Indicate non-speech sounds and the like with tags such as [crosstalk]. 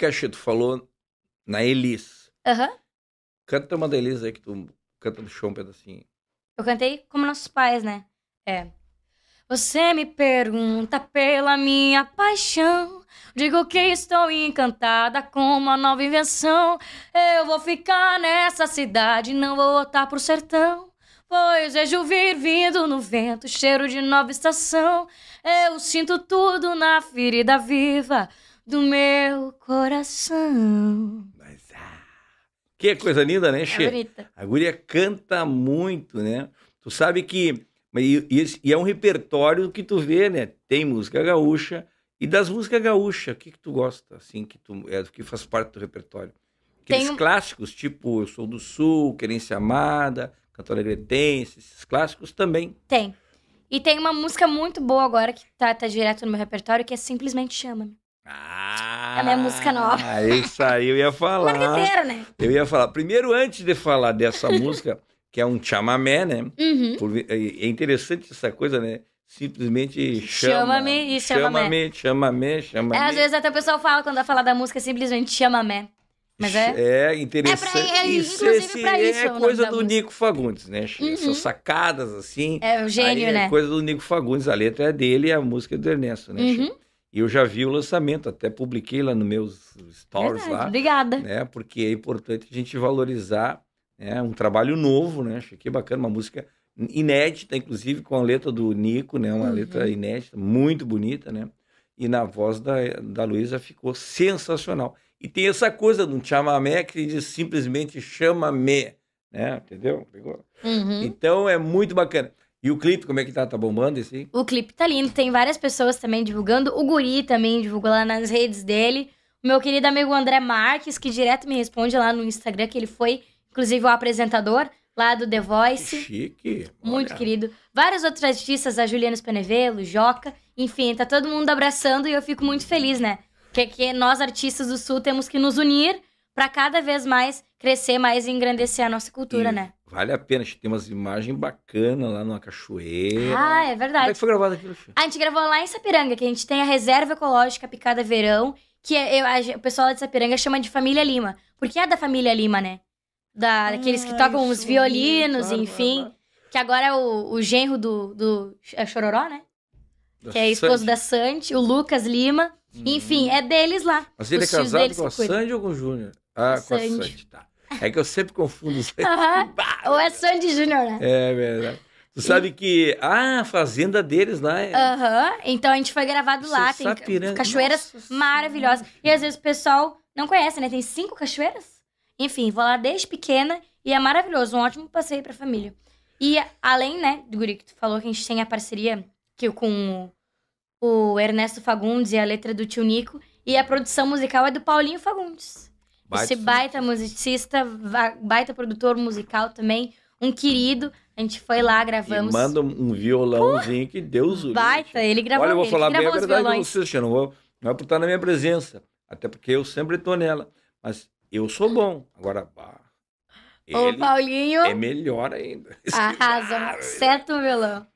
Cachê, tu falou na Elis. Aham. Uhum. Canta uma da Elis aí que tu canta no Chão um pedacinho. Eu cantei como nossos pais, né? É. Você me pergunta pela minha paixão. Digo que estou encantada com uma nova invenção. Eu vou ficar nessa cidade, não vou voltar pro sertão. Pois vejo vir vindo no vento, cheiro de nova estação. Eu sinto tudo na ferida viva do meu coração. Mas, ah, que coisa linda, né, Che? É bonita. A guria canta muito, né? Tu sabe que. E, e, é um repertório que tu vê, né? Tem música gaúcha. E das músicas gaúchas, o que, que tu gosta, assim, que, tu, é, que faz parte do repertório? Aqueles Tem... clássicos, tipo Eu Sou do Sul, Querência Amada, Cantora alegretense, esses clássicos também. Tem. E tem uma música muito boa agora que tá, tá direto no meu repertório, que é Simplesmente Chama-me. Ah, a é minha música nova. Ah, [laughs] isso aí eu ia falar. Marqueteiro, é né? Eu ia falar. Primeiro, antes de falar dessa [laughs] música, que é um chamamé, né? Uhum. Por, é interessante essa coisa, né? Simplesmente chama. Chama-me e chama-me. Chama-me, chama-me, chama-me. É, às vezes até o pessoal fala, quando fala da música, simplesmente chama-me. Mas é... É interessante. É, pra, é isso, esse, pra isso. É coisa do Nico Fagundes, né? Uhum. sacadas, assim. É o gênio, né? É coisa do Nico Fagundes. A letra é dele e a música é do Ernesto, né? Uhum e eu já vi o lançamento, até publiquei lá nos meus stories Verdade, lá. Obrigada. Né, porque é importante a gente valorizar né, um trabalho novo, né? Achei que bacana, uma música inédita, inclusive com a letra do Nico, né? Uma uhum. letra inédita, muito bonita, né? E na voz da, da Luísa ficou sensacional. E tem essa coisa de um chamamé que diz simplesmente chama-me, né? Entendeu? Uhum. Então é muito bacana. E o clipe, como é que tá? Tá bombando esse? O clipe tá lindo, tem várias pessoas também divulgando. O Guri também divulgou lá nas redes dele. O meu querido amigo André Marques, que direto me responde lá no Instagram, que ele foi, inclusive, o apresentador lá do The Voice. Que chique. Muito olha. querido. Vários outros artistas, a Juliana Spenevelo, Joca, enfim, tá todo mundo abraçando e eu fico muito feliz, né? Que, que nós, artistas do Sul, temos que nos unir para cada vez mais crescer mais e engrandecer a nossa cultura, e né? Vale a pena, a gente tem umas imagens bacanas lá numa cachoeira. Ah, é verdade. Como é que foi gravado aquilo? A gente gravou lá em Sapiranga, que a gente tem a reserva ecológica Picada Verão, que é, eu, a, o pessoal lá de Sapiranga chama de Família Lima. Porque é da Família Lima, né? Da, daqueles que ah, tocam os violinos, claro, enfim. Claro. Que agora é o, o genro do, do é Chororó, né? Da que é esposo Sandy. da Sandy, o Lucas Lima. Hum. Enfim, é deles lá. Mas ele é casado com a Sandy ou com o Júnior? Ah, com a Sandy, tá. É que eu sempre confundo os uh [laughs] -huh. Ou é Sandy Júnior, né? É verdade. Tu sabe e... que. Ah, a fazenda deles lá é. Aham. Uh -huh. Então a gente foi gravado Isso é lá. tem sapiranga. cachoeiras Nossa maravilhosas. Senhora. E às vezes o pessoal não conhece, né? Tem cinco cachoeiras? Enfim, vou lá desde pequena e é maravilhoso. Um ótimo passeio pra família. E além, né, do Guri, que tu falou que a gente tem a parceria que, com o Ernesto Fagundes e a letra do tio Nico. E a produção musical é do Paulinho Fagundes. Baita Esse baita musicista, baita produtor musical também, um querido. A gente foi lá, gravamos. E manda um violãozinho Pô, que Deus o Baita, ele gravou. Olha, eu vou ele falar bem a verdade com você, Cristiano. Vou, não é por estar na minha presença, até porque eu sempre estou nela. Mas eu sou bom. Agora, bah, ele Ô, Paulinho. É melhor ainda. [laughs] Arrasa, certo, violão.